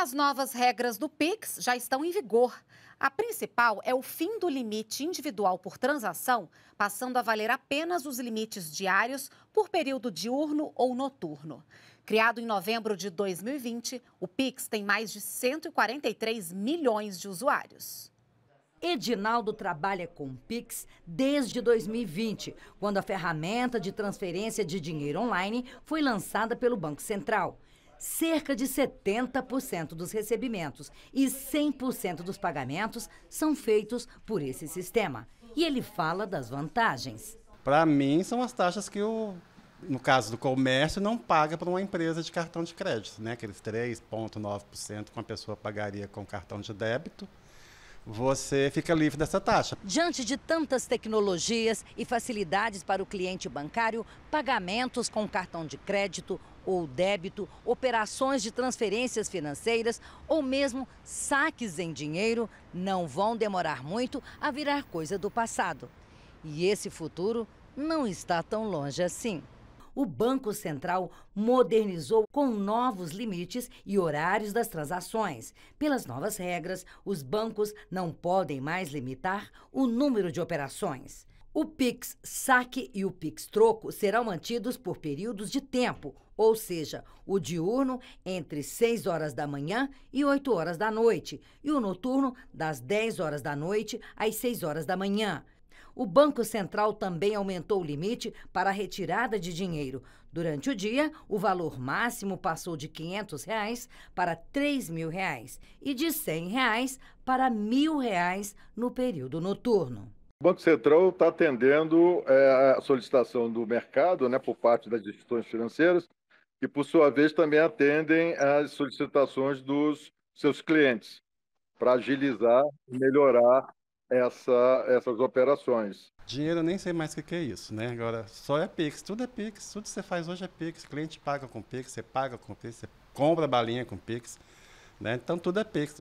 As novas regras do Pix já estão em vigor. A principal é o fim do limite individual por transação, passando a valer apenas os limites diários por período diurno ou noturno. Criado em novembro de 2020, o Pix tem mais de 143 milhões de usuários. Edinaldo trabalha com Pix desde 2020, quando a ferramenta de transferência de dinheiro online foi lançada pelo Banco Central cerca de 70% dos recebimentos e 100% dos pagamentos são feitos por esse sistema. E ele fala das vantagens. Para mim, são as taxas que o, no caso do comércio, não paga para uma empresa de cartão de crédito, né? Aqueles 3,9% que uma pessoa pagaria com cartão de débito você fica livre dessa taxa. Diante de tantas tecnologias e facilidades para o cliente bancário, pagamentos com cartão de crédito ou débito, operações de transferências financeiras ou mesmo saques em dinheiro não vão demorar muito a virar coisa do passado. E esse futuro não está tão longe assim o Banco Central modernizou com novos limites e horários das transações. Pelas novas regras, os bancos não podem mais limitar o número de operações. O Pix Saque e o Pix Troco serão mantidos por períodos de tempo, ou seja, o diurno entre 6 horas da manhã e 8 horas da noite, e o noturno das 10 horas da noite às 6 horas da manhã. O Banco Central também aumentou o limite para a retirada de dinheiro. Durante o dia, o valor máximo passou de R$ 500 reais para R$ mil reais e de R$ 100 reais para R$ 1.000 reais no período noturno. O Banco Central está atendendo é, a solicitação do mercado, né, por parte das instituições financeiras, e por sua vez também atendem as solicitações dos seus clientes, para agilizar e melhorar essa, essas operações. Dinheiro eu nem sei mais o que, que é isso, né? Agora, só é Pix, tudo é Pix, tudo que você faz hoje é Pix. cliente paga com Pix, você paga com Pix, você compra balinha com Pix, né? Então tudo é Pix.